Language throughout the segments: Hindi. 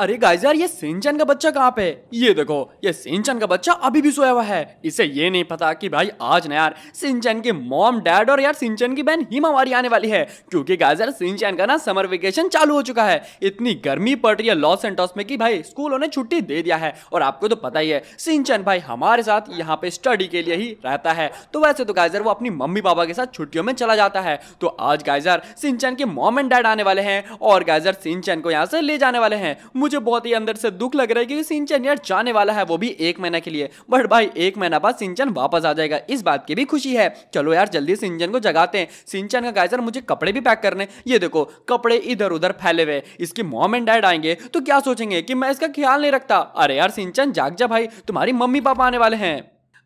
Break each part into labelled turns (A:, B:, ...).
A: अरे गाइस यार ये सिंचन का बच्चा कहाँ पे ये देखो ये सिंचन का बच्चा अभी भी सोया हुआ है इसे ये नहीं पता कि भाई आज ना यार सिंचन के मॉम डैड और यार सिंचन की बहन हिमावारी आने वाली है क्योंकि गाइस यार सिंचन का ना समर वेकेशन चालू हो चुका है इतनी गर्मी पड़ रही है लॉस सेंटोस में कि भाई स्कूलों ने छुट्टी दे दिया है और आपको तो पता ही है सिंचन भाई हमारे साथ यहाँ पे स्टडी के लिए ही रहता है तो वैसे तो गाइजर वो अपनी मम्मी पापा के साथ छुट्टियों में चला जाता है तो आज गाइजर सिंचन के मॉम एंड डैड आने वाले हैं और गाइजर सिंचन को यहाँ से ले जाने वाले हैं मुझे बहुत ही अंदर से दुख लग रहा है क्योंकि सिंचन यार जाने वाला है वो भी एक महीना के लिए बट भाई एक महीना बाद सिंचन वापस आ जाएगा इस बात की भी खुशी है चलो यार जल्दी सिंचन को जगाते हैं सिंचन का गाइजर मुझे कपड़े भी पैक करने ये देखो कपड़े इधर उधर फैले हुए इसके मॉम एंड डैड आएंगे तो क्या सोचेंगे कि मैं इसका ख्याल नहीं रखता अरे यार सिंचन जाग जा भाई तुम्हारी मम्मी पापा आने वाले हैं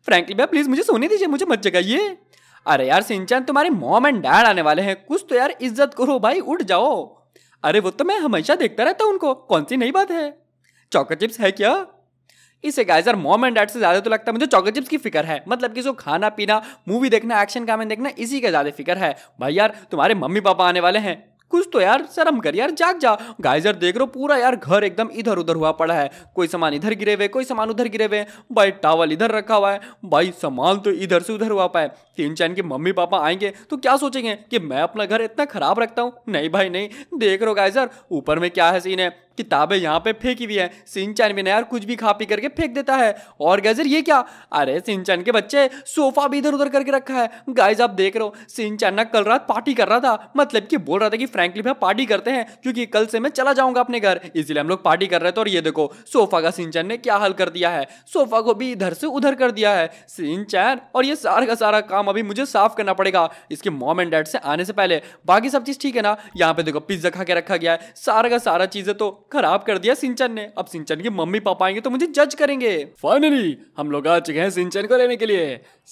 A: फ्रेंकली भाई प्लीज मुझे सोने दीजिए मुझे मत जगाइए अरे यार सिंचन तुम्हारे मॉम एंड डैड आने वाले हैं कुछ तो यार इज्जत करो भाई उठ जाओ अरे वो तो मैं हमेशा देखता रहता हूँ उनको कौन सी नई बात है चॉको चिप्स है क्या इसे गाइजर मॉम एंड डैड से ज़्यादा तो लगता है मुझे चॉकलेट चिप्स की फिक्र है मतलब कि जो खाना पीना मूवी देखना एक्शन कामें देखना इसी का ज़्यादा फिक्र है भाई यार तुम्हारे मम्मी पापा आने वाले हैं कुछ तो यार शर्म कर यार जाग जा गाइस यार देख रो पूरा यार घर एकदम इधर उधर हुआ पड़ा है कोई सामान इधर गिरे हुए कोई सामान उधर गिरे हुए भाई टावल इधर रखा हुआ है भाई सामान तो इधर से उधर हुआ पाए तीन चैन के मम्मी पापा आएंगे तो क्या सोचेंगे कि मैं अपना घर इतना खराब रखता हूँ नहीं भाई नहीं देख रो गाइजर ऊपर में क्या है सीन है किताबें यहाँ पे फेंकी हुई है सिंचन भी ना यार कुछ भी खा पी करके फेंक देता है और गैजर ये क्या अरे सिंचन के बच्चे सोफा भी इधर उधर करके रखा है गाइज आप देख रहे हो सिंचन ना कल रात पार्टी कर रहा था मतलब कि बोल रहा था कि फ्रेंकली भाई पार्टी करते हैं क्योंकि कल से मैं चला जाऊंगा अपने घर इसलिए हम लोग पार्टी कर रहे थे और ये देखो सोफा का सिंचन ने क्या हल कर दिया है सोफा को भी इधर से उधर कर दिया है सिंचन और ये सारा का सारा काम अभी मुझे साफ करना पड़ेगा इसके मॉम एंड डैड से आने से पहले बाकी सब चीज ठीक है ना यहाँ पे देखो पिज्जा खा के रखा गया है सारा का सारा चीजें तो खराब कर दिया सिंचन ने अब सिंचन की मम्मी पापा आएंगे तो मुझे जज करेंगे फाइनली हम लोग आ चुके हैं सिंचन को लेने के लिए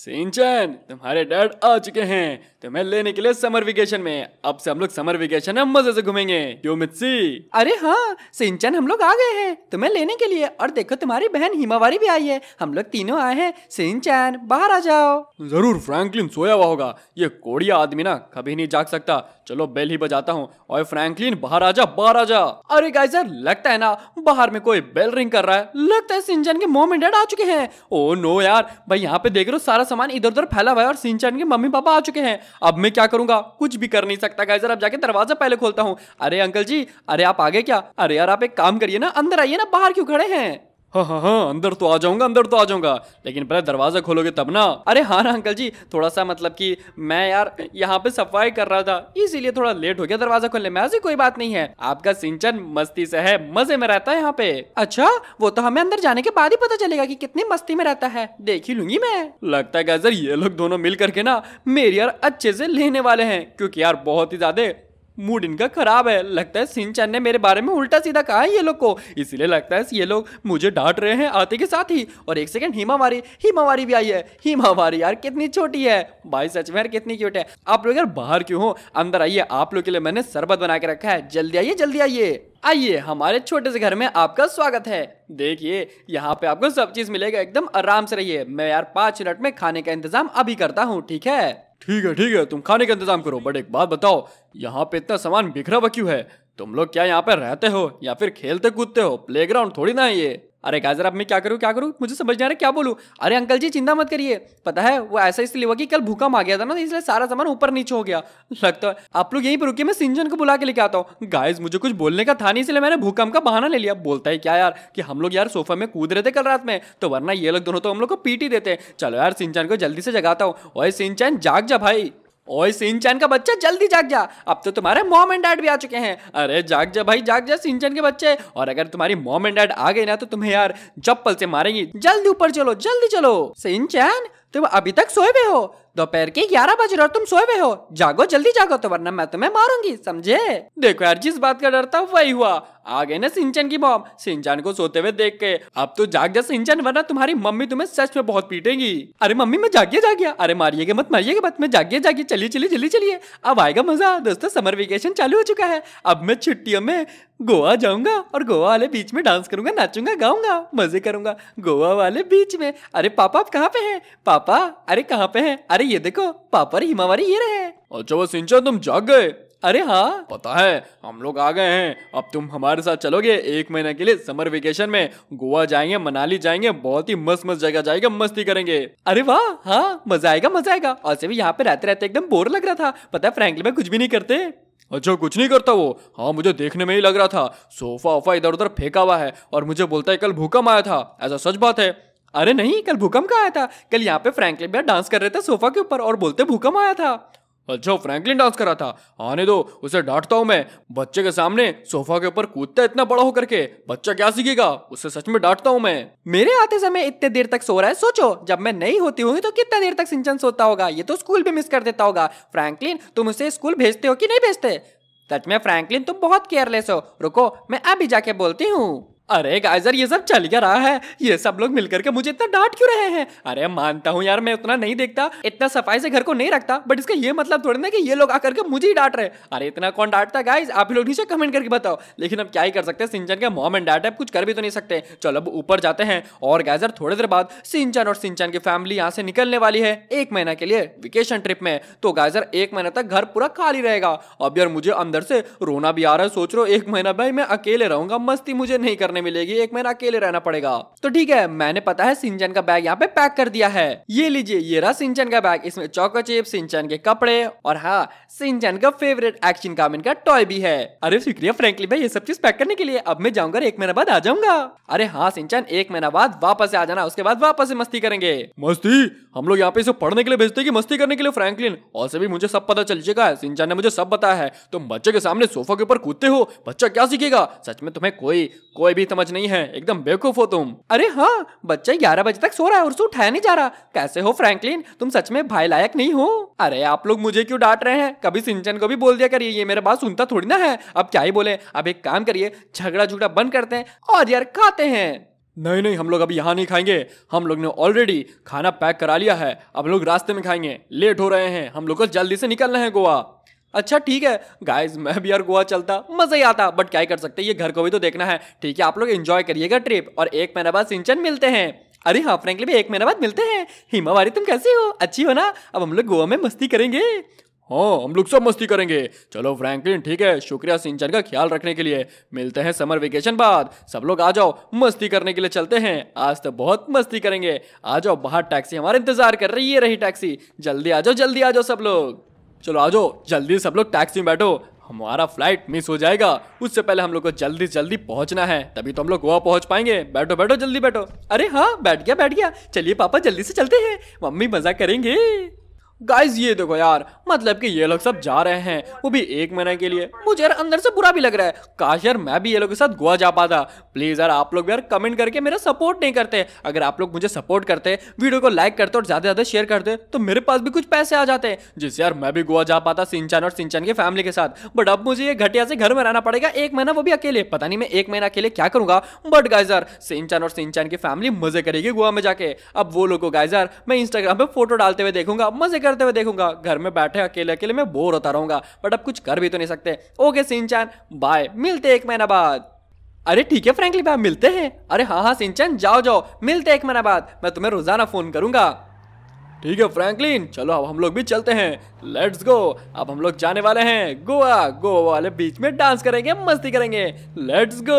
A: सिंचन तुम्हारे डैड आ चुके हैं तो मैं लेने के लिए समर वेकेशन में अब से हम लोग समर वेकेशन में मजे से घूमेंगे क्यों मित्सी अरे हाँ सिंचन हम लोग आ गए हैं तुम्हें तो लेने के लिए और देखो तुम्हारी बहन हिमावारी भी आई है हम लोग तीनों आए हैं सिंचन बाहर आ जाओ जरूर फ्रैंकलिन सोया हुआ होगा ये कोड़िया आदमी ना कभी नहीं जाग सकता चलो बेल ही बजाता हूँ और फ्रैंकलिन बाहर आ जा बाहर आ जा अरे गाइजर लगता है ना बाहर में कोई बेल रिंग कर रहा है लगता है सिंचन के मोह में डैड आ चुके हैं ओ oh नो यार भाई यहाँ पे देख रहे हो सारा सामान इधर उधर फैला हुआ है और सिंचन के मम्मी पापा आ चुके हैं अब मैं क्या करूंगा कुछ भी कर नहीं सकता गाइजर अब जाके दरवाजा पहले खोलता हूँ अरे अंकल जी अरे आप आगे क्या अरे यार आप एक काम करिए ना अंदर आइए ना बाहर क्यों खड़े हैं हाँ हाँ हाँ अंदर तो आ जाऊंगा अंदर तो आ जाऊंगा लेकिन पहले दरवाजा खोलोगे तब ना अरे हाँ ना अंकल जी थोड़ा सा मतलब कि मैं यार यहाँ पे सफाई कर रहा था इसीलिए थोड़ा लेट हो गया दरवाजा खोलने में ऐसी कोई बात नहीं है आपका सिंचन मस्ती से है मजे में रहता है यहाँ पे अच्छा वो तो हमें अंदर जाने के बाद ही पता चलेगा की कि कितनी मस्ती में रहता है देख ही लूंगी मैं लगता है ये लोग दोनों मिल करके ना मेरी यार अच्छे से लेने वाले है क्यूँकी यार बहुत ही ज्यादा मूड इनका खराब है लगता है सिंचन ने मेरे बारे में उल्टा सीधा कहा है ये लोग को इसीलिए लगता है ये लोग मुझे डांट रहे हैं आते के साथ ही और एक सेकंड हिमावारी हिमावारी भी आई है हिमावारी यार कितनी छोटी है भाई सच में यार कितनी क्यूट है आप लोग यार बाहर क्यों हो अंदर आइए आप लोग के लिए मैंने शरबत बना के रखा है जल्दी आइए जल्दी आइए आइए हमारे छोटे से घर में आपका स्वागत है देखिए यहाँ पे आपको सब चीज मिलेगा एकदम आराम से रहिए मैं यार पाँच मिनट में खाने का इंतजाम अभी करता हूँ ठीक है ठीक है ठीक है तुम खाने का इंतजाम करो बट एक बात बताओ यहाँ पे इतना सामान बिखरा हुआ क्यों है तुम लोग क्या यहाँ पे रहते हो या फिर खेलते कूदते हो प्लेग्राउंड थोड़ी ना है ये अरे गाजर अब मैं क्या करूँ क्या करूँ मुझे समझ नहीं आ रहा क्या बोलूँ अरे अंकल जी चिंता मत करिए पता है वो ऐसा इसलिए हुआ कि कल भूखा आ गया था ना तो इसलिए सारा सामान ऊपर नीचे हो गया लगता है आप लोग यहीं पर रुकिए मैं सिंजन को बुला के लेके आता हूँ गाइज मुझे कुछ बोलने का था नहीं इसलिए मैंने भूकंप का बहाना ले लिया बोलता है क्या यार कि हम लोग यार सोफा में कूद रहे थे कल रात में तो वरना ये लोग दोनों तो हम लोग को पीटी देते चलो यार सिंचन को जल्दी से जगाता हूँ वही सिंचन जाग जा भाई ओए सिंचन का बच्चा जल्दी जाग जा अब तो तुम्हारे मॉम एंड डैड भी आ चुके हैं अरे जाग जा भाई जाग जा सिंचन के बच्चे और अगर तुम्हारी मॉम एंड डैड आ गए ना तो तुम्हें यार चप्पल से मारेंगी जल्दी ऊपर चलो जल्दी चलो सिंचन तुम अभी तक सोए हुए हो दोपहर के ग्यारह बज रहे तुम सोए हुए हो जागो जल्दी जागो तो वरना मैं तुम्हें मारूंगी समझे देखो यार जिस बात का डर था वही हुआ आ गए ना सिंचन की मॉम सिंचन को सोते हुए देख के अब तो जाग जा सिंचन वरना तुम्हारी मम्मी तुम्हें सच में बहुत पीटेगी अरे मम्मी मैं जागिए जागिया अरे मारिएगा मत मारिएगा मत मैं जागिए जागिए चलिए चलिए जल्दी चलिए अब आएगा मजा दोस्तों समर वेकेशन चालू हो चुका है अब मैं छुट्टियों में गोवा जाऊंगा और गोवा वाले बीच में डांस करूंगा नाचूंगा गाऊंगा मजे करूंगा गोवा वाले बीच में अरे पापा आप कहाँ पे हैं पापा अरे कहाँ पे हैं अरे ये देखो पापर हिमावरी ये रहे अच्छा वो सिंचन तुम जाग गए अरे हाँ पता है हम लोग आ गए हैं अब तुम हमारे साथ चलोगे एक महीने के लिए समर वेकेशन में गोवा जाएंगे मनाली जाएंगे बहुत ही मस्त मस्त जगह जाएगा मस्ती करेंगे अरे वाह हाँ मजा आएगा मजा आएगा और से भी यहाँ पे रहते रहते एकदम बोर लग रहा था पता है फ्रेंकली में कुछ भी नहीं करते अच्छा कुछ नहीं करता वो हाँ मुझे देखने में ही लग रहा था सोफा वोफा इधर उधर फेंका हुआ है और मुझे बोलता है कल भूकंप आया था ऐसा सच बात है अरे नहीं कल भूकंप का आया था कल यहाँ पे फ्रैंकलिन भैया डांस कर रहे थे सोफा के ऊपर और बोलते भूकंप आया था अच्छा फ्रैंकलिन डांस कर रहा था आने दो उसे डांटता हूँ मैं बच्चे के सामने सोफा के ऊपर कूदता इतना बड़ा होकर के बच्चा क्या सीखेगा उसे सच में डांटता हूँ मैं मेरे आते समय इतने देर तक सो रहा है सोचो जब मैं नहीं होती हूँ तो कितना देर तक सिंचन सोता होगा ये तो स्कूल भी मिस कर देता होगा फ्रैंकलिन तुम उसे स्कूल भेजते हो कि नहीं भेजते सच में फ्रैंकलिन तुम बहुत केयरलेस हो रुको मैं अभी जाके बोलती हूँ अरे गाइजर ये सब चल क्या रहा है ये सब लोग मिलकर के मुझे इतना डांट क्यों रहे हैं अरे मानता हूँ यार मैं उतना नहीं देखता इतना सफाई से घर को नहीं रखता बट इसका ये मतलब थोड़ी ना कि ये लोग आकर के मुझे ही डांट रहे अरे इतना कौन डांटता गाइज आप लोग नीचे कमेंट करके बताओ लेकिन अब क्या ही कर सकते हैं सिंचन का मोहम्मद डांट है कुछ कर भी तो नहीं सकते चलो अब ऊपर जाते हैं और गाइजर थोड़ी देर बाद सिंचन और सिंचन की फैमिली यहाँ से निकलने वाली है एक महीना के लिए वेकेशन ट्रिप में तो गाइजर एक महीना तक घर पूरा खाली रहेगा अब यार मुझे अंदर से रोना भी आ रहा है सोच रहा हूँ एक महीना भाई मैं अकेले रहूंगा मस्ती मुझे नहीं करना करने मिलेगी एक महीना अकेले रहना पड़ेगा तो ठीक है मैंने पता है सिंचन का बैग यहाँ पे पैक कर दिया है ये लीजिए ये रहा सिंचन का बैग इसमें चौको चिप सिंचन के कपड़े और हाँ सिंचन का फेवरेट एक्शन काम इनका टॉय भी है अरे शुक्रिया फ्रेंकली भाई ये सब चीज पैक करने के लिए अब मैं जाऊंगा एक महीना बाद आ जाऊंगा अरे हाँ सिंचन एक महीना बाद वापस आ जाना उसके बाद वापस मस्ती करेंगे मस्ती हम लोग यहाँ पे इसे पढ़ने के लिए भेजते हैं कि मस्ती करने के लिए फ्रैंकलिन और से भी मुझे सब पता चल है सिंचन ने मुझे सब बताया है तुम बच्चे के सामने सोफा के ऊपर कूदते हो बच्चा क्या सीखेगा सच में तुम्हें कोई कोई भी समझ नहीं है एकदम बेवकूफ हो तुम अरे हाँ बच्चा ग्यारह बजे तक सो रहा है और उसे उठाया नहीं जा रहा कैसे हो फ्रैंकलिन तुम सच में भाई लायक नहीं हो अरे आप लोग मुझे क्यों डांट रहे हैं कभी सिंचन को भी बोल दिया करिए ये मेरा बात सुनता थोड़ी ना है अब क्या ही बोले अब एक काम करिए झगड़ा झुगड़ा बंद करते हैं और यार खाते हैं नहीं नहीं हम लोग अभी यहाँ नहीं खाएंगे हम लोग ने ऑलरेडी खाना पैक करा लिया है अब लोग रास्ते में खाएंगे लेट हो रहे हैं हम लोग को जल्दी से निकलना है गोवा अच्छा ठीक है गाइस मैं भी यार गोवा चलता मजा ही आता बट क्या ही कर सकते ये घर को भी तो देखना है ठीक है आप लोग एंजॉय करिएगा ट्रिप और एक महीना बाद सिंचन मिलते हैं अरे हाँ फ्रेंकली भी एक महीना बाद मिलते हैं हिमावारी तुम कैसे हो अच्छी हो ना अब हम लोग गोवा में मस्ती करेंगे हाँ हम लोग सब मस्ती करेंगे चलो फ्रैंकलिन ठीक है शुक्रिया सिंचन का ख्याल रखने के लिए मिलते हैं समर वेकेशन बाद सब लोग आ जाओ मस्ती करने के लिए चलते हैं आज तो बहुत मस्ती करेंगे आ जाओ बाहर टैक्सी हमारा इंतजार कर रही है रही टैक्सी जल्दी आ जाओ जल्दी आ जाओ सब लोग चलो आ जाओ जल्दी सब लोग टैक्सी में बैठो हमारा फ्लाइट मिस हो जाएगा उससे पहले हम लोग को जल्दी जल्दी पहुंचना है तभी तो हम लोग गोवा पहुंच पाएंगे बैठो बैठो जल्दी बैठो अरे हाँ बैठ गया बैठ गया चलिए पापा जल्दी से चलते हैं मम्मी मजा करेंगे गाइस ये देखो यार मतलब कि ये लोग सब जा रहे हैं वो भी एक महीने के लिए मुझे यार अंदर से बुरा भी लग रहा है काश यार मैं भी ये लोग के साथ गोवा जा पाता प्लीज़ यार आप लोग यार कमेंट करके मेरा सपोर्ट नहीं करते अगर आप लोग मुझे सपोर्ट करते वीडियो को लाइक करते और ज़्यादा ज़्यादा शेयर करते तो मेरे पास भी कुछ पैसे आ जाते जिससे यार मैं भी गोवा जा पाता सिंचान और सिंचान की फैमिली के साथ बट अब मुझे ये घटिया से घर में रहना पड़ेगा एक महीना वो भी अकेले पता नहीं मैं एक महीना अकेले क्या करूंगा बट गाइजर यार सिंचान और सिंचान की फैमिली मज़े करेगी गोवा में जाके अब वो लोग गाइजर यार मैं इंस्टाग्राम पर फोटो डालते हुए देखूंगा मज़े करते हुए देखूंगा घर में बैठे अकेले अकेले मैं बोर होता रहूंगा बट अब कुछ कर भी तो नहीं सकते ओके सिंचान बाय मिलते एक महीना बाद अरे ठीक है फ्रेंकली भाई मिलते हैं अरे हाँ हाँ सिंचन जाओ जाओ मिलते एक महीना बाद मैं तुम्हें रोजाना फोन करूंगा ठीक है फ्रैंकलिन चलो अब हम लोग भी चलते हैं लेट्स गो अब हम लोग जाने वाले हैं गोवा गोवा वाले बीच में डांस करेंगे मस्ती करेंगे लेट्स गो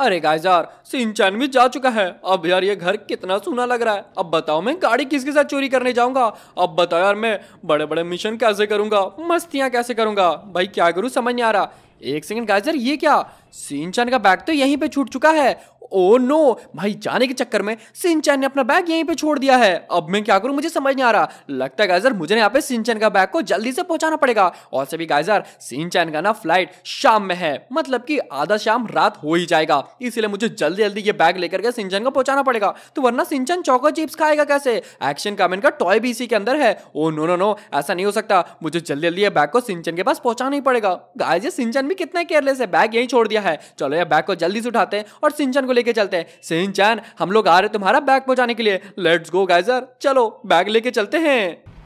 A: अरे गाइस यार सिंचन भी जा चुका है अब यार ये घर कितना सोना लग रहा है अब बताओ मैं गाड़ी किसके साथ चोरी करने जाऊंगा अब बताओ यार मैं बड़े बड़े मिशन कैसे करूंगा मस्तियां कैसे करूंगा भाई क्या करूँ समझ नहीं आ रहा एक सेकंड गाइस यार ये क्या सिंचन का बैग तो यहीं पे छूट चुका है ओ oh नो भाई जाने के चक्कर में सिंचन ने अपना बैग यहीं पे छोड़ दिया है अब मैं क्या करूं मुझे समझ नहीं आ रहा लगता है गाइजर मुझे यहाँ पे सिंचन का बैग को जल्दी से पहुंचाना पड़ेगा और सभी गाइजर सिंचन का ना फ्लाइट शाम में है मतलब कि आधा शाम रात हो ही जाएगा इसलिए मुझे जल्दी जल्दी ये बैग लेकर के सिंचन को पहुंचाना पड़ेगा तो वरना सिंचन चौको चिप्स खाएगा कैसे एक्शन कामेंट का टॉय भी इसी के अंदर है ओ नो नो नो ऐसा नहीं हो सकता मुझे जल्दी जल्दी ये बैग को सिंचन के पास पहुंचाना ही पड़ेगा गाइजर सिंचन भी कितना केयरलेस है बैग यही छोड़ दिया है चलो ये बैग को जल्दी से उठाते हैं और सिंचन को लेके चलते हैं सिंह चैन हम लोग आ रहे तुम्हारा बैग पहुंचाने के लिए लेट्स गो गाइजर चलो बैग लेके चलते हैं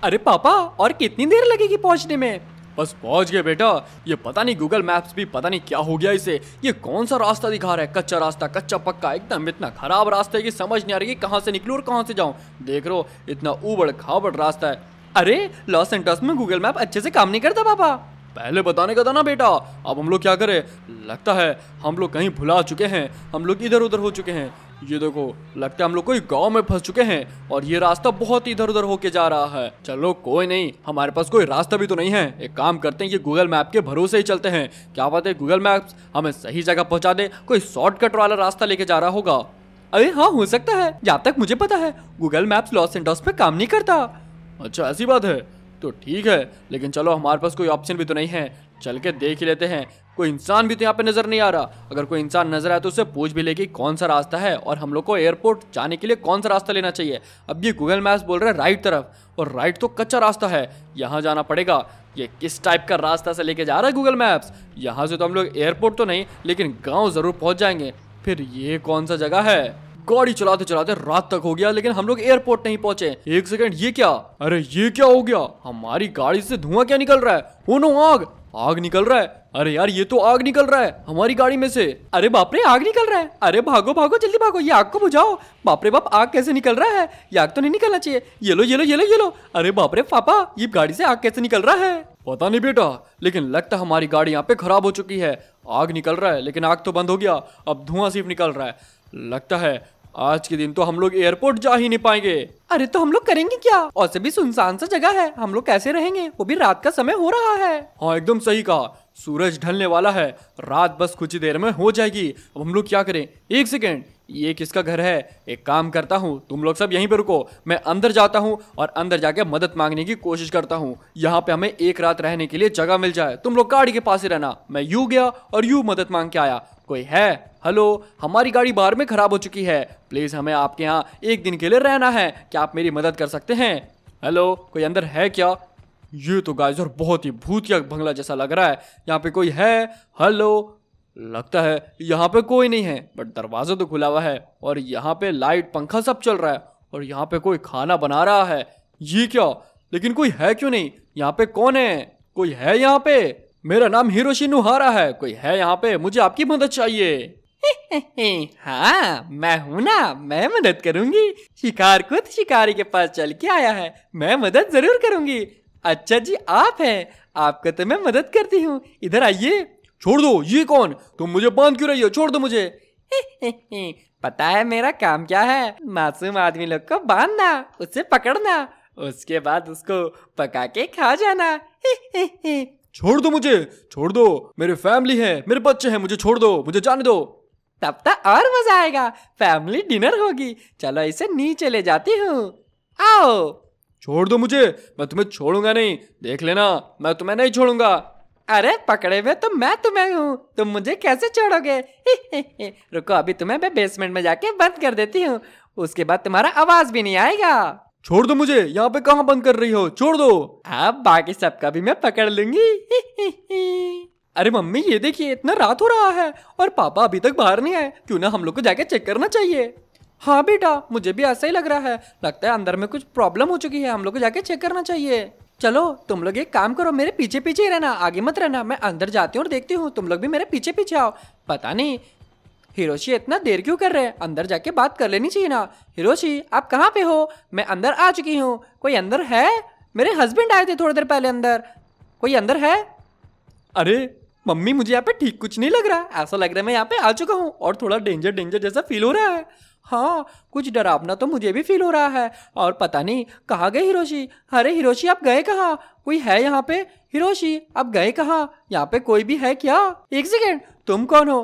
A: अरे पापा और कितनी देर लगेगी पहुंचने में बस पहुंच गए बेटा ये पता नहीं गूगल मैप्स भी पता नहीं क्या हो गया इसे ये कौन सा रास्ता दिखा रहा है कच्चा रास्ता कच्चा पक्का एकदम इतना खराब रास्ता है कि समझ नहीं आ रही कि कहाँ से निकलू और कहाँ से जाऊँ देख रो इतना उबड़ खाबड़ रास्ता है अरे लॉस सेंटर्स में गूगल मैप अच्छे से काम नहीं करता पापा पहले बताने का था ना बेटा अब हम लोग क्या करें लगता है हम लोग कहीं भुला चुके हैं हम लोग इधर उधर हो चुके हैं ये देखो लगता है हम लोग कोई गांव में फंस चुके हैं और ये रास्ता बहुत इधर उधर होके जा रहा है चलो कोई नहीं हमारे पास कोई रास्ता भी तो नहीं है एक काम करते हैं कि गूगल मैप के भरोसे ही चलते हैं क्या बात है गूगल मैप हमें सही जगह पहुंचा दे कोई शॉर्टकट वाला रास्ता लेके जा रहा होगा अरे हाँ हो सकता है जहाँ तक मुझे पता है गूगल मैप्स लॉस एंडस में काम नहीं करता अच्छा ऐसी बात है तो ठीक है लेकिन चलो हमारे पास कोई ऑप्शन भी तो नहीं है चल के देख ही लेते हैं कोई इंसान भी तो यहाँ पे नज़र नहीं आ रहा अगर कोई इंसान नज़र आए तो उससे पूछ भी ले कि कौन सा रास्ता है और हम लोग को एयरपोर्ट जाने के लिए कौन सा रास्ता लेना चाहिए अब ये गूगल मैप्स बोल रहे हैं राइट तरफ और राइट तो कच्चा रास्ता है यहाँ जाना पड़ेगा ये किस टाइप का रास्ता से लेके जा रहा है गूगल मैप्स यहाँ से तो हम लोग एयरपोर्ट तो नहीं लेकिन गाँव ज़रूर पहुँच जाएंगे फिर ये कौन सा जगह है गाड़ी चलाते चलाते रात तक हो गया लेकिन हम लोग एयरपोर्ट नहीं पहुंचे एक सेकंड ये क्या अरे ये क्या हो गया हमारी गाड़ी से धुआं क्या निकल रहा है हो oh नो आग आग निकल रहा है अरे यार ये तो आग निकल रहा है हमारी गाड़ी में से अरे बाप रे आग निकल रहा है अरे भागो भागो जल्दी भागो ये आग को बुझाओ बाप रे बाप आग कैसे निकल रहा है ये आग तो नहीं निकलना चाहिए ये लो ये लो ये लो ये लो अरे बाप रे पापा ये गाड़ी से आग कैसे निकल रहा है पता नहीं बेटा लेकिन लगता हमारी गाड़ी यहाँ पे खराब हो चुकी है आग निकल रहा है लेकिन आग तो बंद हो गया अब धुआं सिर्फ निकल रहा है लगता है आज के दिन तो हम लोग एयरपोर्ट जा ही नहीं पाएंगे अरे तो हम लोग करेंगे क्या और से भी सुनसान सा जगह है हम लोग कैसे रहेंगे वो भी रात का समय हो रहा है हाँ एकदम सही कहा सूरज ढलने वाला है रात बस कुछ ही देर में हो जाएगी अब हम लोग क्या करें एक सेकेंड ये किसका घर है एक काम करता हूँ तुम लोग सब यहीं पर रुको मैं अंदर जाता हूँ और अंदर जाके मदद मांगने की कोशिश करता हूँ यहाँ पे हमें एक रात रहने के लिए जगह मिल जाए तुम लोग गाड़ी के पास ही रहना मैं यू गया और यू मदद मांग के आया कोई है हेलो हमारी गाड़ी बार में ख़राब हो चुकी है प्लीज़ हमें आपके यहाँ एक दिन के लिए रहना है क्या आप मेरी मदद कर सकते हैं हेलो कोई अंदर है क्या ये तो गाइस और बहुत ही भूतिया बंगला जैसा लग रहा है यहाँ पे कोई है हेलो लगता है यहाँ पे कोई नहीं है बट दरवाज़ा तो खुला हुआ है और यहाँ पे लाइट पंखा सब चल रहा है और यहाँ पे कोई खाना बना रहा है ये क्या लेकिन कोई है क्यों नहीं यहाँ पे कौन है कोई है यहाँ पे मेरा नाम हिरोशी नुहारा है कोई है यहाँ पे मुझे आपकी मदद चाहिए हाँ मैं हूँ ना मैं मदद करूंगी शिकार खुद शिकारी के पास चल के आया है मैं मदद जरूर करूंगी अच्छा जी आप हैं आपको तो मैं मदद करती हूँ इधर आइए छोड़ दो ये कौन तुम मुझे बांध क्यों रही हो छोड़ दो मुझे पता है मेरा काम क्या है मासूम आदमी लोग को बांधना उसे पकड़ना उसके बाद उसको पका के खा जाना छोड़ दो मुझे छोड़ दो मेरे फैमिली है मेरे बच्चे हैं मुझे छोड़ दो मुझे जाने दो तब तक तो और मजा आएगा फैमिली डिनर होगी चलो इसे नीचे ले जाती हूँ आओ छोड़ दो मुझे मैं तुम्हें छोड़ूंगा नहीं देख लेना मैं तुम्हें नहीं छोड़ूंगा अरे पकड़े में तो मैं तुम्हें हूँ तुम मुझे कैसे छोड़ोगे रुको अभी तुम्हें मैं बेसमेंट में जाके बंद कर देती हूँ उसके बाद तुम्हारा आवाज भी नहीं आएगा छोड़ दो मुझे यहाँ पे कहाँ बंद कर रही हो छोड़ दो अब बाकी सबका भी मैं पकड़ लूंगी अरे मम्मी ये देखिए इतना रात हो रहा है और पापा अभी तक बाहर नहीं आए क्यों ना हम लोग को जाके चेक करना चाहिए हाँ बेटा मुझे भी ऐसा ही लग रहा है लगता है अंदर में कुछ प्रॉब्लम हो चुकी है हम लोग को जाके चेक करना चाहिए चलो तुम लोग एक काम करो मेरे पीछे पीछे ही रहना आगे मत रहना मैं अंदर जाती हूँ और देखती हूँ तुम लोग भी मेरे पीछे पीछे आओ पता नहीं हिरोशी इतना देर क्यों कर रहे हैं अंदर जाके बात कर लेनी चाहिए ना हिरोशी आप कहाँ पे हो मैं अंदर आ चुकी हूँ कोई अंदर है मेरे हस्बैंड आए थे थोड़ी देर पहले अंदर कोई अंदर है अरे मम्मी मुझे यहाँ पे ठीक कुछ नहीं लग रहा ऐसा लग रहा है मैं यहाँ पे आ चुका हूँ और थोड़ा डेंजर डेंजर जैसा फील हो रहा है हाँ कुछ डरावना तो मुझे भी फील हो रहा है और पता नहीं कहाँ गए हिरोशी अरे हिरोशी आप गए कहाँ कोई है यहाँ पे हिरोशी आप गए कहाँ यहाँ पे कोई भी है क्या एक सेकेंड तुम कौन हो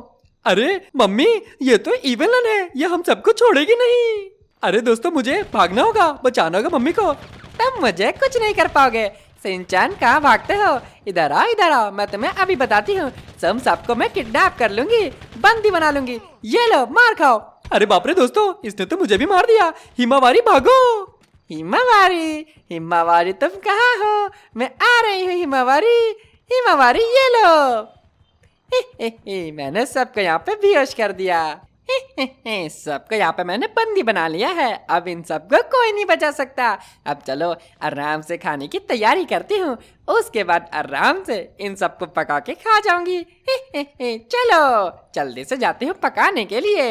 A: अरे मम्मी ये तो इवेलन है ये हम सबको छोड़ेगी नहीं अरे दोस्तों मुझे भागना होगा बचाना होगा मम्मी को तब मुझे कुछ नहीं कर पाओगे सिंचान कहाँ भागते हो इधर आओ इधर आओ मैं तुम्हें अभी बताती हूँ सम सबको मैं किडनैप कर लूंगी बंदी बना लूंगी ये लो मार खाओ अरे बापरे दोस्तों इसने तो मुझे भी मार दिया हिमावारी भागो हिमावारी हिमावारी तुम कहाँ हो मैं आ रही हूँ हिमावारी हिमावारी ये लो ही, ही, ही, मैंने सबको यहाँ पे बेहोश कर दिया सबको यहाँ पे मैंने बंदी बना लिया है अब इन सबको कोई नहीं बचा सकता अब चलो आराम से खाने की तैयारी करती हूँ उसके बाद आराम से इन सबको पका के खा जाऊंगी चलो जल्दी से जाती हूँ पकाने के लिए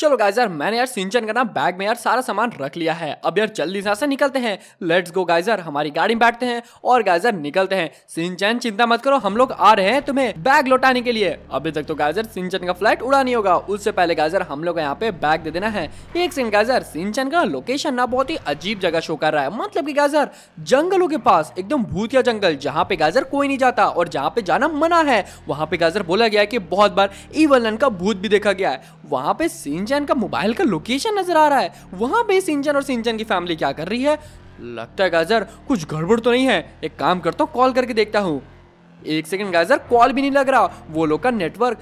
A: चलो गाइस यार मैंने यार सिंचन का ना बैग में यार सारा सामान रख लिया है अब यार जल्दी से निकलते हैं लेट्स गो गाइजर हमारी गाड़ी में बैठते हैं और गाइजर निकलते हैं सिंचन चिंता मत करो हम लोग आ रहे हैं तुम्हें बैग लौटाने के लिए अभी तक तो गाइजर सिंचन का फ्लाइट उड़ा नहीं होगा उससे पहले गाइजर हम लोग यहाँ पे बैग दे देना है एक सिंह गाइजर सिंचन का लोकेशन ना बहुत ही अजीब जगह शो कर रहा है मतलब की गाइजर जंगलों के पास एकदम भूतिया जंगल जहाँ पे गाइजर कोई नहीं जाता और जहाँ पे जाना मना है वहाँ पे गाइजर बोला गया है की बहुत बार ई का भूत भी देखा गया है वहाँ पे सिंच सिंचन का मोबाइल का लोकेशन नजर आ रहा है वहां पे सिंचन और सिंचन की फैमिली क्या कर रही है लगता है गाजर कुछ गड़बड़ तो नहीं है एक काम करता हूँ कॉल करके देखता हूँ एक सेकंड गाजर कॉल भी नहीं लग रहा वो लोग का नेटवर्क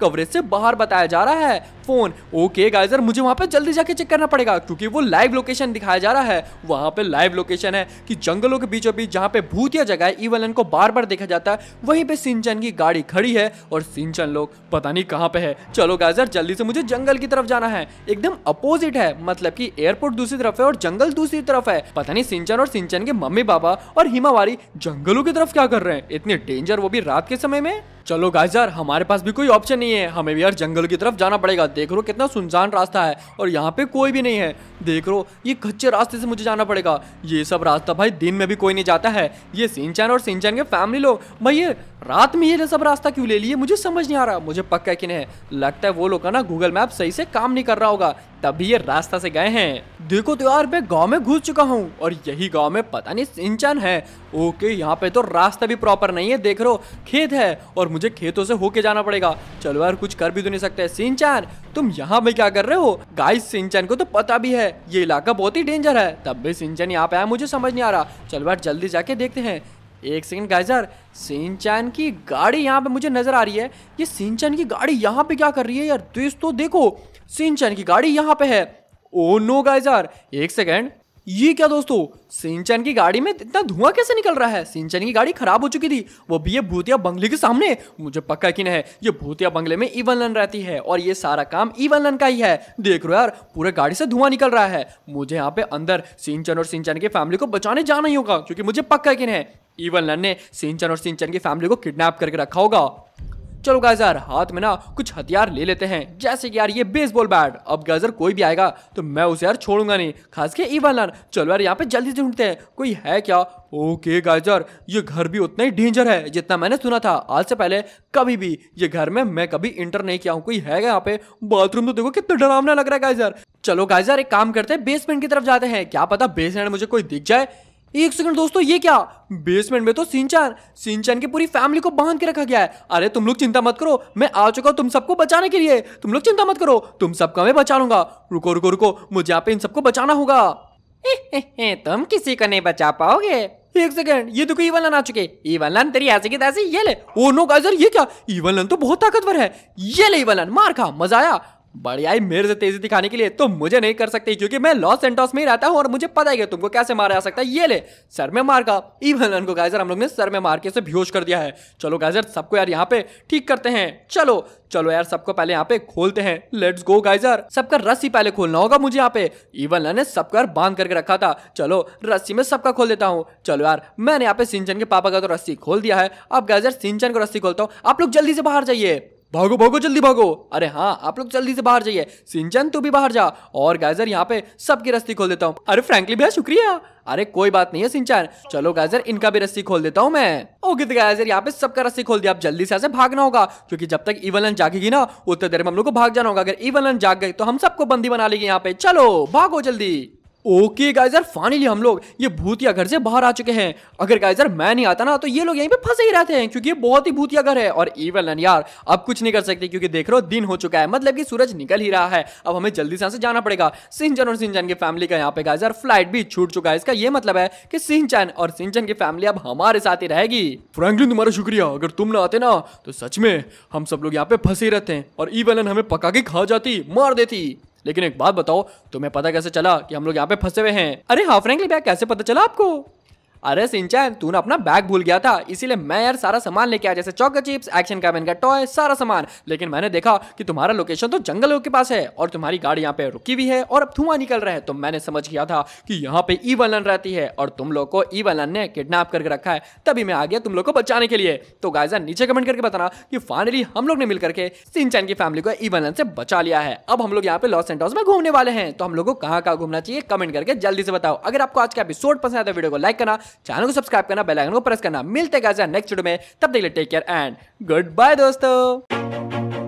A: कवरेज से बाहर बताया जा रहा है फोन ओके गाइस यार मुझे वहां पे जल्दी जाके चेक करना पड़ेगा क्योंकि वो लाइव लोकेशन दिखाया जा रहा है वहां पे लाइव लोकेशन है कि जंगलों के बीचों बीच जहां पे भूतिया जगह है इवलन को बार बार देखा जाता है वहीं पे सिंचन की गाड़ी खड़ी है और सिंचन लोग पता नहीं कहाँ पे है चलो गाइस यार जल्दी से मुझे जंगल की तरफ जाना है एकदम अपोजिट है मतलब की एयरपोर्ट दूसरी तरफ है और जंगल दूसरी तरफ है पता नहीं सिंचन और सिंचन के मम्मी पापा और हिमावारी जंगलों की तरफ क्या कर रहे हैं इतने डेंजर वो भी रात के समय में चलो गाइस यार हमारे पास भी कोई ऑप्शन नहीं है हमें भी यार जंगल की तरफ जाना पड़ेगा देख रो कितना सुनसान रास्ता है और यहाँ पे कोई भी नहीं है देख रो ये कच्चे रास्ते से मुझे जाना पड़ेगा ये सब रास्ता भाई दिन में भी कोई नहीं जाता है ये सिंचन और सिंचन के फैमिली लोग भाई ये रात में ये सब रास्ता क्यों ले लिए मुझे समझ नहीं आ रहा मुझे पक्का कि नहीं लगता है वो लोग का ना गूगल मैप सही से काम नहीं कर रहा होगा तभी ये रास्ता से गए हैं देखो तो यार मैं गांव में घुस चुका हूँ और यही गांव में पता नहीं सिंचन है ओके यहाँ पे तो रास्ता भी प्रॉपर नहीं है देख रो खेत है और मुझे खेतों से होके जाना पड़ेगा चलो यार कुछ कर भी तो नहीं सकते सिंचन तुम यहाँ पे क्या कर रहे हो गाइस सिंचन को तो पता भी है ये इलाका बहुत ही डेंजर है तब भी सिंचन यहाँ पे आया मुझे समझ नहीं आ रहा चल बार जल्दी जाके देखते हैं एक सेकंड गाइजर सिंचन की गाड़ी यहाँ पे मुझे नजर आ रही है ये सिंचन की गाड़ी यहाँ पे क्या कर रही है यार तो देखो सिंचन की गाड़ी यहाँ पे है ओ नो गाइजर एक सेकंड ये क्या दोस्तों सिंचन की गाड़ी में इतना धुआं कैसे निकल रहा है सिंचन की गाड़ी खराब हो चुकी थी वो भी ये भूतिया बंगले के सामने मुझे पक्का कि है ये भूतिया बंगले में ईवन लन रहती है और ये सारा काम ईवन लन का ही है देख रो यार पूरे गाड़ी से धुआं निकल रहा है मुझे यहाँ पे अंदर सिंचन और सिंचन की फैमिली को बचाने जाना ही होगा क्योंकि मुझे पक्का कि है ईवन लन ने सिंचन और सिंचन की फैमिली को किडनेप करके रखा होगा चलो गाजर हाथ में ना कुछ हथियार ले लेते हैं जैसे कि यार ये बेसबॉल बैट अब गाजर कोई भी आएगा तो मैं उसे यार छोड़ूंगा नहीं खास के इवन लान चलो यार यहाँ पे जल्दी से ढूंढते हैं कोई है क्या ओके गाजर ये घर भी उतना ही डेंजर है जितना मैंने सुना था आज से पहले कभी भी ये घर में मैं कभी इंटर नहीं किया हूँ कोई है यहाँ पे बाथरूम तो देखो कितना डरावना लग रहा है गाजर चलो गाजर एक काम करते हैं बेसमेंट की तरफ जाते हैं क्या पता बेसमेंट मुझे कोई दिख जाए एक सेकंड दोस्तों ये क्या बेसमेंट में तो सिंचन सिंचन की पूरी फैमिली को बांध के रखा गया है अरे तुम लोग चिंता मत करो मैं आ चुका हूँ तुम सबको बचाने के लिए तुम लोग चिंता मत करो तुम सबका मैं बचा लूंगा रुको रुको रुको मुझे यहाँ पे इन सबको बचाना होगा तुम किसी को नहीं बचा पाओगे एक सेकंड ये देखो ईवन लन आ चुके ईवन लन तेरी ऐसे की तैसे ये ले ओ नो गाइजर ये क्या ईवन लन तो बहुत ताकतवर है ये ले ईवन लन मार खा मजा आया बढ़िया मेरे से तेजी दिखाने के लिए तो मुझे नहीं कर सकते क्योंकि मैं लॉस एंटॉस में ही रहता हूँ और मुझे पता है तुमको कैसे मारा जा सकता है ये ले सर में मार का इवन को गाइजर हम लोग ने सर में मार के बेहोश कर दिया है चलो गाइजर सबको यार यहाँ पे ठीक करते हैं चलो चलो यार सबको पहले यहाँ पे खोलते हैं लेट्स गो गाइजर सबका रस्सी पहले खोलना होगा मुझे यहाँ पे इवन ने सबको यार बांध करके रखा था चलो रस्सी में सबका खोल देता हूँ चलो यार मैंने यहाँ पे सिंचन के पापा का तो रस्सी खोल दिया है अब गाइजर सिंचन को रस्सी खोलता हूँ आप लोग जल्दी से बाहर जाइए भागो भागो जल्दी भागो अरे हाँ आप लोग जल्दी से बाहर जाइए सिंचन तू भी बाहर जा और गाइजर यहाँ पे सबकी रस्ती खोल देता हूँ अरे फ्रेंकली भैया शुक्रिया अरे कोई बात नहीं है सिंचन चलो गाइजर इनका भी रस्सी खोल देता हूँ मैं ओके तो गाइजर यहाँ पे सबका रस्सी खोल दिया अब जल्दी से ऐसे भागना होगा क्योंकि जब तक इवलन जागेगी ना उतने देर में हम लोग को भाग जाना होगा अगर इवलन जाग गई तो हम सबको बंदी बना लेगी यहाँ पे चलो भागो जल्दी ओके गाइजर फाइनली हम लोग ये भूतिया घर से बाहर आ चुके हैं अगर गाइजर मैं नहीं आता ना तो ये लोग यहीं पे फंसे ही रहते हैं क्योंकि ये बहुत ही भूतिया घर है और इवन एन यार अब कुछ नहीं कर सकते क्योंकि देख रहे हो दिन हो चुका है मतलब कि सूरज निकल ही रहा है अब हमें जल्दी से जाना पड़ेगा सिंचन और सिंचन की फैमिली का यहाँ पे गाइजर फ्लाइट भी छूट चुका है इसका ये मतलब है कि सिंचन और सिंचन की फैमिली अब हमारे साथ ही रहेगी फ्रैंकलिन तुम्हारा शुक्रिया अगर तुम ना आते ना तो सच में हम सब लोग यहाँ पे फंसे रहते हैं और इवन हमें पका के खा जाती मार देती लेकिन एक बात बताओ तुम्हें पता कैसे चला कि हम लोग यहाँ पे फंसे हुए हैं अरे हाफ फ्रेंकली बैग कैसे पता चला आपको अरे सिंचन तू ना अपना बैग भूल गया था इसीलिए मैं यार सारा सामान लेके आया जैसे चौक चिप्स एक्शन कैबिन का टॉय सारा सामान लेकिन मैंने देखा कि तुम्हारा लोकेशन तो जंगलों के पास है और तुम्हारी गाड़ी यहाँ पे रुकी हुई है और अब धुआं निकल रहा है तो मैंने समझ गया था कि यहाँ पे ई वलन रहती है और तुम लोग को ई वलन ने किडनैप करके रखा है तभी मैं आ गया तुम लोग को बचाने के लिए तो गायजा नीचे कमेंट करके बताना कि फाइनली हम लोग ने मिल करके सिंचन की फैमिली को ई वलन से बचा लिया है अब हम लोग यहाँ पे लॉस एंड में घूमने वाले हैं तो हम लोग को कहाँ कहाँ घूमना चाहिए कमेंट करके जल्दी से बताओ अगर आपको आज का एपिसोड पसंद आया तो वीडियो को लाइक करना चैनल को सब्सक्राइब करना बेल आइकन को प्रेस करना मिलते हैं नेक्स्ट वीडियो में तब तक take care and goodbye दोस्तों